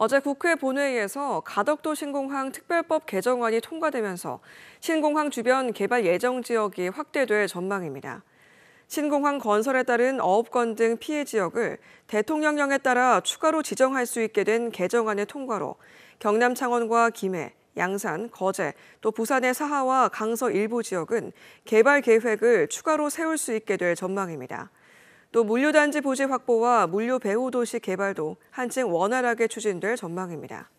어제 국회 본회의에서 가덕도 신공항 특별법 개정안이 통과되면서 신공항 주변 개발 예정 지역이 확대될 전망입니다. 신공항 건설에 따른 어업권 등 피해 지역을 대통령령에 따라 추가로 지정할 수 있게 된 개정안의 통과로 경남 창원과 김해, 양산, 거제, 또 부산의 사하와 강서 일부 지역은 개발 계획을 추가로 세울 수 있게 될 전망입니다. 또 물류단지 부지 확보와 물류 배후도시 개발도 한층 원활하게 추진될 전망입니다.